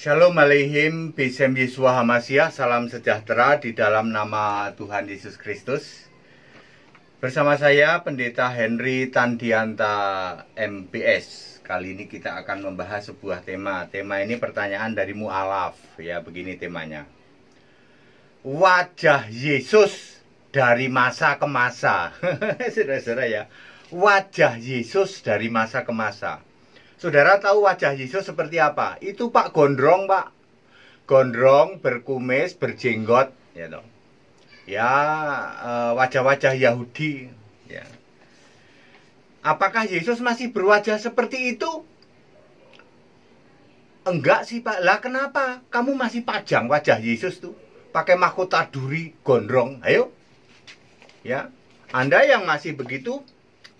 Shalom Aleihim, Bishem Yesua Hamasiah, salam sejahtera di dalam nama Tuhan Yesus Kristus. Bersama saya Pendeta Henry Tandianta MPS. Kali ini kita akan membahas sebuah tema. Tema ini pertanyaan dari mualaf, ya begini temanya. Wajah Yesus dari masa ke masa. Sudah-sudah ya, wajah Yesus dari masa ke masa Saudara tahu wajah Yesus seperti apa? Itu Pak gondrong, Pak. Gondrong, berkumis, berjenggot, ya you know. Ya eh, wajah-wajah Yahudi, ya. Apakah Yesus masih berwajah seperti itu? Enggak sih, Pak. Lah kenapa? Kamu masih pajang wajah Yesus tuh pakai mahkota duri gondrong. Ayo. Ya. Anda yang masih begitu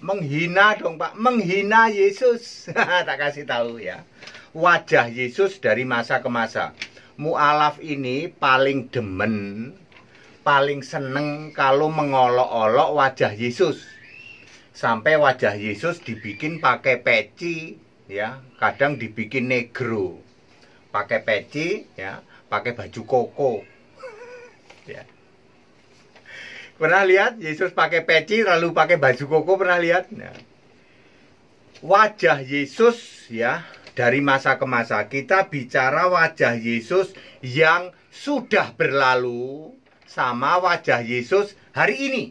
menghina dong Pak, menghina Yesus. tak kasih tahu ya. Wajah Yesus dari masa ke masa. Mualaf ini paling demen, paling seneng kalau mengolok-olok wajah Yesus. Sampai wajah Yesus dibikin pakai peci, ya. Kadang dibikin negro. Pakai peci, ya, pakai baju koko. Pernah lihat Yesus pakai peci lalu pakai baju koko pernah lihat? Nah. Wajah Yesus ya dari masa ke masa kita bicara wajah Yesus yang sudah berlalu sama wajah Yesus hari ini.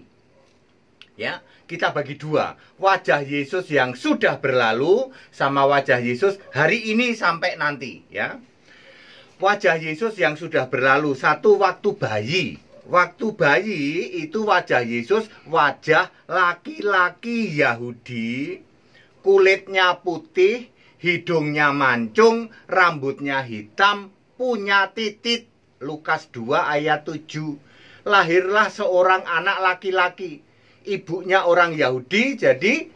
Ya, kita bagi dua, wajah Yesus yang sudah berlalu sama wajah Yesus hari ini sampai nanti, ya. Wajah Yesus yang sudah berlalu, satu waktu bayi, Waktu bayi itu wajah Yesus wajah laki-laki Yahudi, kulitnya putih, hidungnya mancung, rambutnya hitam, punya titik Lukas 2 ayat 7. Lahirlah seorang anak laki-laki. Ibunya orang Yahudi, jadi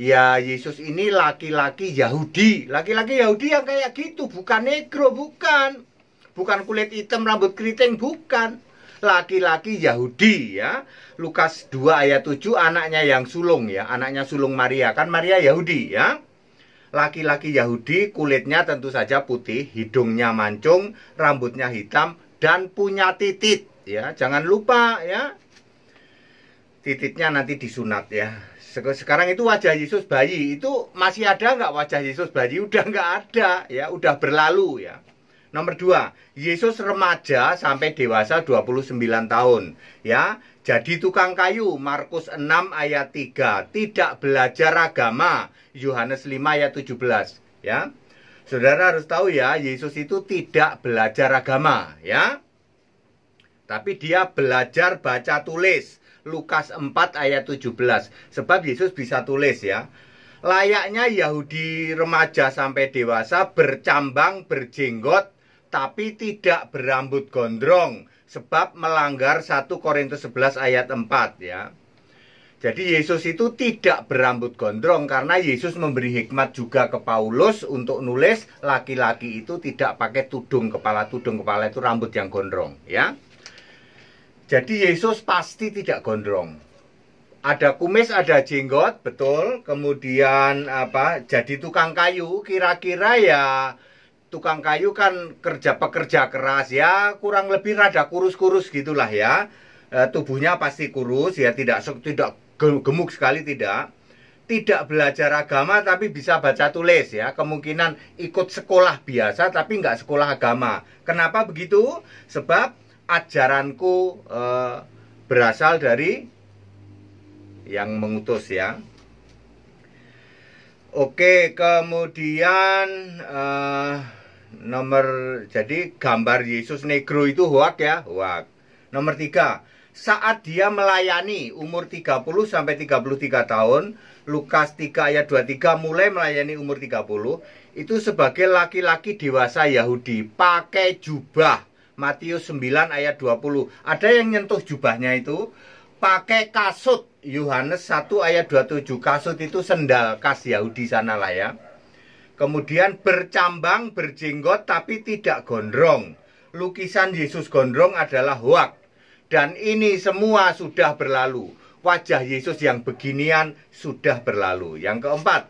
ya Yesus ini laki-laki Yahudi. Laki-laki Yahudi yang kayak gitu, bukan negro, bukan. Bukan kulit hitam, rambut keriting, bukan laki-laki Yahudi ya. Lukas 2 ayat 7 anaknya yang sulung ya, anaknya sulung Maria kan Maria Yahudi ya. Laki-laki Yahudi kulitnya tentu saja putih, hidungnya mancung, rambutnya hitam dan punya titit ya. Jangan lupa ya. Tititnya nanti disunat ya sekarang itu wajah Yesus bayi itu masih ada nggak wajah Yesus bayi udah nggak ada ya udah berlalu ya Nomor dua, Yesus remaja sampai dewasa 29 tahun. Ya, jadi tukang kayu, Markus 6 ayat 3. Tidak belajar agama, Yohanes 5 ayat 17. Ya, saudara harus tahu ya, Yesus itu tidak belajar agama. Ya, tapi dia belajar baca tulis. Lukas 4 ayat 17. Sebab Yesus bisa tulis ya. Layaknya Yahudi remaja sampai dewasa bercambang, berjenggot, tapi tidak berambut gondrong sebab melanggar 1 Korintus 11 ayat 4 ya. Jadi Yesus itu tidak berambut gondrong karena Yesus memberi hikmat juga ke Paulus untuk nulis laki-laki itu tidak pakai tudung kepala tudung kepala itu rambut yang gondrong ya. Jadi Yesus pasti tidak gondrong. Ada kumis, ada jenggot, betul. Kemudian apa? Jadi tukang kayu kira-kira ya tukang kayu kan kerja pekerja keras ya kurang lebih rada kurus-kurus gitulah ya e, tubuhnya pasti kurus ya tidak tidak gemuk sekali tidak tidak belajar agama tapi bisa baca tulis ya kemungkinan ikut sekolah biasa tapi nggak sekolah agama kenapa begitu sebab ajaranku e, berasal dari yang mengutus ya Oke, kemudian uh, nomor jadi gambar Yesus negro itu hoak ya, hoak. Nomor tiga, saat dia melayani umur 30 sampai 33 tahun, Lukas 3 ayat 23 mulai melayani umur 30, itu sebagai laki-laki dewasa Yahudi, pakai jubah. Matius 9 ayat 20. Ada yang nyentuh jubahnya itu, pakai kasut Yohanes 1 ayat 27 kasut itu sendal kas Yahudi sana lah ya kemudian bercambang berjenggot tapi tidak gondrong lukisan Yesus gondrong adalah hoak dan ini semua sudah berlalu wajah Yesus yang beginian sudah berlalu yang keempat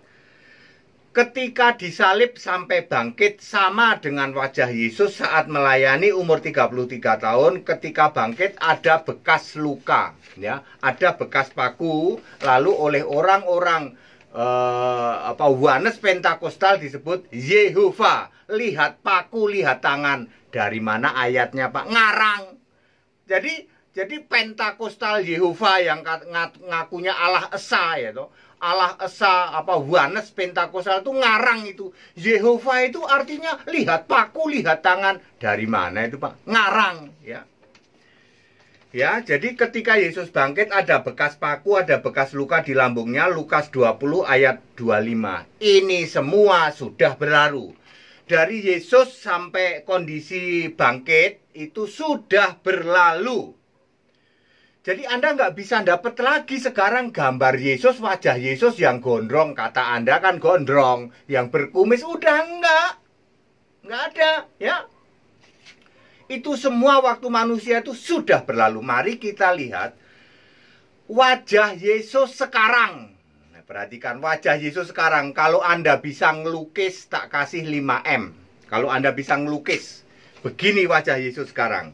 ketika disalib sampai bangkit sama dengan wajah Yesus saat melayani umur 33 tahun ketika bangkit ada bekas luka ya ada bekas paku lalu oleh orang-orang eh, apa Wanes Pentakostal disebut Yehova lihat paku lihat tangan dari mana ayatnya Pak ngarang jadi jadi Pentakostal Yehova yang ngakunya Allah Esa ya toh Allah Esa apa Wanes Pentakosal itu ngarang itu Yehova itu artinya lihat paku lihat tangan dari mana itu Pak ngarang ya Ya, jadi ketika Yesus bangkit ada bekas paku, ada bekas luka di lambungnya Lukas 20 ayat 25. Ini semua sudah berlalu. Dari Yesus sampai kondisi bangkit itu sudah berlalu. Jadi Anda nggak bisa dapat lagi sekarang gambar Yesus, wajah Yesus yang gondrong. Kata Anda kan gondrong, yang berkumis udah nggak. Nggak ada, ya. Itu semua waktu manusia itu sudah berlalu. Mari kita lihat wajah Yesus sekarang. Nah, perhatikan wajah Yesus sekarang. Kalau Anda bisa ngelukis, tak kasih 5M. Kalau Anda bisa ngelukis, begini wajah Yesus sekarang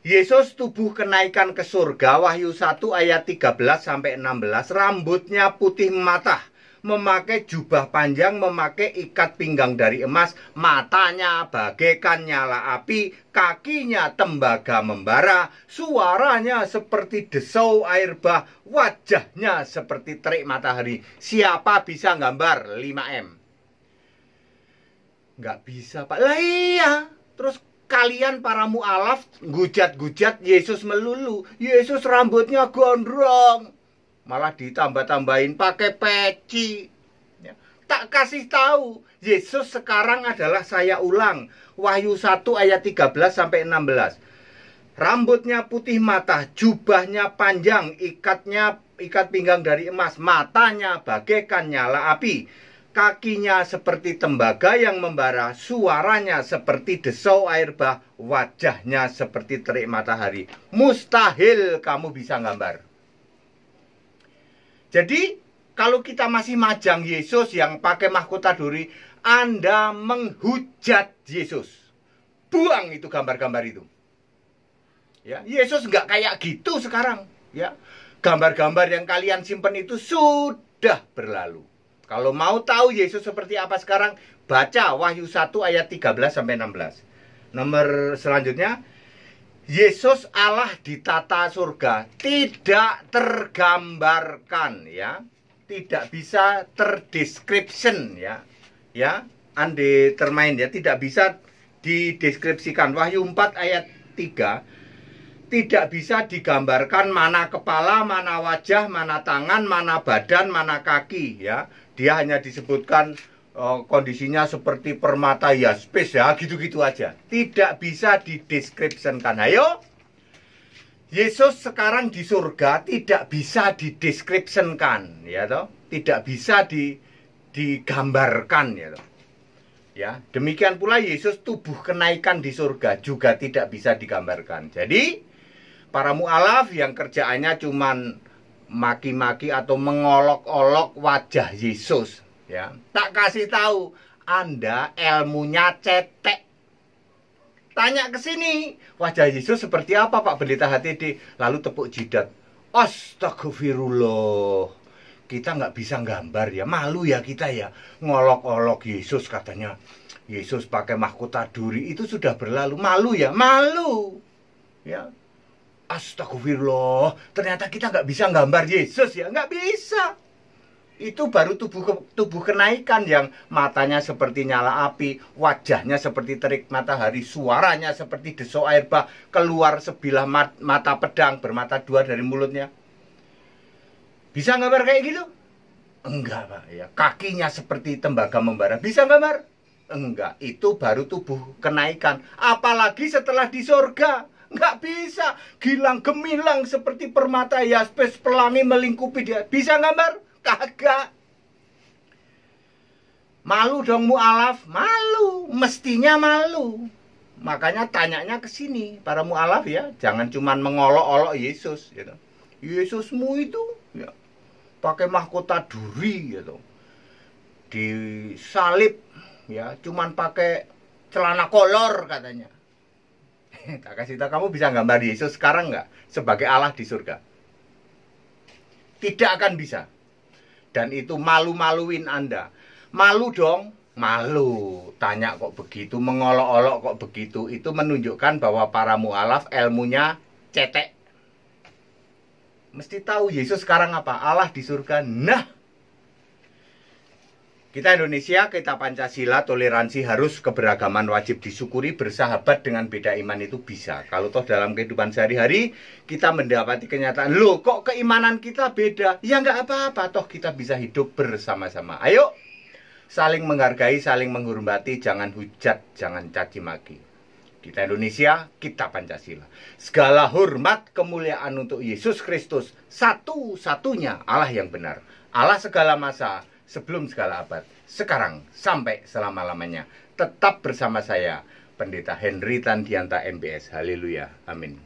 Yesus tubuh kenaikan ke surga Wahyu 1 ayat 13 sampai 16 rambutnya putih matah memakai jubah panjang memakai ikat pinggang dari emas matanya bagaikan nyala api kakinya tembaga membara suaranya seperti desau air bah wajahnya seperti terik matahari siapa bisa gambar 5M nggak bisa pak lah iya terus kalian para mualaf gujat-gujat Yesus melulu. Yesus rambutnya gondrong. Malah ditambah-tambahin pakai peci. Ya. Tak kasih tahu, Yesus sekarang adalah saya ulang. Wahyu 1 ayat 13 sampai 16. Rambutnya putih mata, jubahnya panjang, ikatnya ikat pinggang dari emas, matanya bagaikan nyala api kakinya seperti tembaga yang membara, suaranya seperti desau air bah, wajahnya seperti terik matahari. Mustahil kamu bisa gambar. Jadi, kalau kita masih majang Yesus yang pakai mahkota duri, Anda menghujat Yesus. Buang itu gambar-gambar itu. Ya, Yesus nggak kayak gitu sekarang. Ya, gambar-gambar yang kalian simpan itu sudah berlalu. Kalau mau tahu Yesus seperti apa sekarang, baca Wahyu 1 ayat 13 sampai 16. Nomor selanjutnya, Yesus Allah di tata surga tidak tergambarkan ya, tidak bisa terdescription ya. Ya, Andi termain ya, tidak bisa dideskripsikan. Wahyu 4 ayat 3 tidak bisa digambarkan mana kepala, mana wajah, mana tangan, mana badan, mana kaki ya dia hanya disebutkan uh, kondisinya seperti permata ya space ya gitu-gitu aja tidak bisa dideskripsikan ayo Yesus sekarang di surga tidak bisa dideskripsikan ya toh tidak bisa di, digambarkan ya toh ya demikian pula Yesus tubuh kenaikan di surga juga tidak bisa digambarkan jadi para mualaf yang kerjaannya cuman maki-maki atau mengolok-olok wajah Yesus ya tak kasih tahu Anda ilmunya cetek tanya ke sini wajah Yesus seperti apa Pak Pendeta HTD lalu tepuk jidat Astagfirullah kita nggak bisa gambar ya malu ya kita ya ngolok-olok Yesus katanya Yesus pakai mahkota duri itu sudah berlalu malu ya malu ya Astagfirullah, ternyata kita nggak bisa gambar Yesus ya, nggak bisa. Itu baru tubuh tubuh kenaikan yang matanya seperti nyala api, wajahnya seperti terik matahari, suaranya seperti deso air bah, keluar sebilah mat, mata pedang bermata dua dari mulutnya. Bisa gambar kayak gitu? Enggak, Pak. Ya, kakinya seperti tembaga membara. Bisa gambar? Enggak, itu baru tubuh kenaikan. Apalagi setelah di surga. Nggak bisa. Gilang gemilang seperti permata yaspes pelangi melingkupi dia. Bisa gambar? Kagak. Malu dong mu'alaf? Malu. Mestinya malu. Makanya tanyanya ke sini para mu'alaf ya. Jangan cuma mengolok-olok Yesus. Gitu. Yesusmu itu ya, pakai mahkota duri gitu. Disalib ya, cuman pakai celana kolor katanya tak kasih tahu kamu bisa gambar Yesus sekarang nggak sebagai Allah di surga? Tidak akan bisa. Dan itu malu-maluin Anda. Malu dong, malu. Tanya kok begitu, mengolok-olok kok begitu. Itu menunjukkan bahwa para mualaf ilmunya cetek. Mesti tahu Yesus sekarang apa? Allah di surga. Nah, kita Indonesia, kita Pancasila, toleransi harus keberagaman wajib disyukuri, bersahabat dengan beda iman itu bisa. Kalau toh dalam kehidupan sehari-hari kita mendapati kenyataan, loh kok keimanan kita beda? Ya nggak apa-apa, toh kita bisa hidup bersama-sama. Ayo, saling menghargai, saling menghormati, jangan hujat, jangan caci maki. Kita Indonesia, kita Pancasila. Segala hormat kemuliaan untuk Yesus Kristus, satu-satunya Allah yang benar, Allah segala masa, sebelum segala abad, sekarang sampai selama-lamanya. Tetap bersama saya, Pendeta Henry Tandianta MBS. Haleluya. Amin.